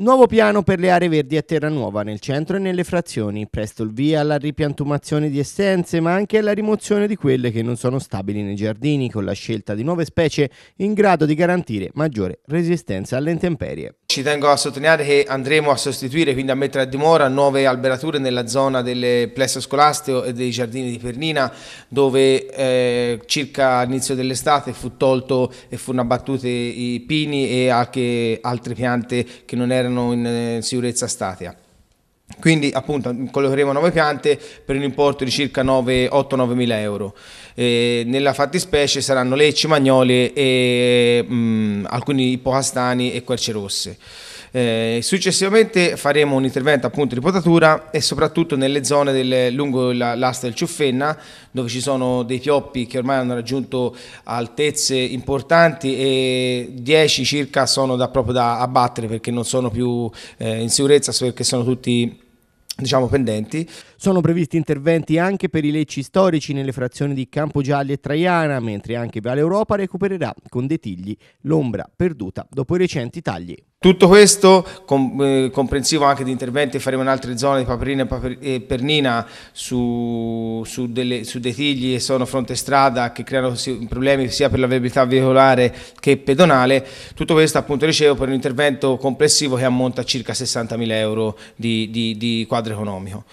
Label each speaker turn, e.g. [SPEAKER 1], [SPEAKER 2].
[SPEAKER 1] Nuovo piano per le aree verdi a Terranuova, nel centro e nelle frazioni, presto il via alla ripiantumazione di essenze, ma anche alla rimozione di quelle che non sono stabili nei giardini, con la scelta di nuove specie in grado di garantire maggiore resistenza alle intemperie.
[SPEAKER 2] Ci tengo a sottolineare che andremo a sostituire, quindi a mettere a dimora, nuove alberature nella zona del plesso scolastico e dei giardini di Pernina, dove eh, circa all'inizio dell'estate fu tolto e furono abbattuti i pini e anche altre piante che non erano in eh, sicurezza statia. Quindi appunto collocheremo nuove piante per un importo di circa 8-9 mila euro. Eh, nella fattispecie saranno lecci, magnole, e, mh, mm, alcuni ipocastani e querce rosse. Eh, successivamente faremo un intervento appunto di potatura e soprattutto nelle zone del, lungo l'asta del Ciuffenna dove ci sono dei pioppi che ormai hanno raggiunto altezze importanti e 10 circa sono da, proprio da abbattere perché non sono
[SPEAKER 1] più eh, in sicurezza perché sono tutti diciamo pendenti sono previsti interventi anche per i lecci storici nelle frazioni di Campogialli e Traiana, mentre anche Vale Europa recupererà con detigli l'ombra perduta dopo i recenti tagli.
[SPEAKER 2] Tutto questo, eh, comprensivo anche di interventi, faremo in altre zone di Paperina e Pernina su, su, delle, su dei tigli che sono fronte strada che creano problemi sia per la viabilità veicolare che pedonale. Tutto questo appunto ricevo per un intervento complessivo che ammonta a circa 60.000 euro di, di, di quadro economico.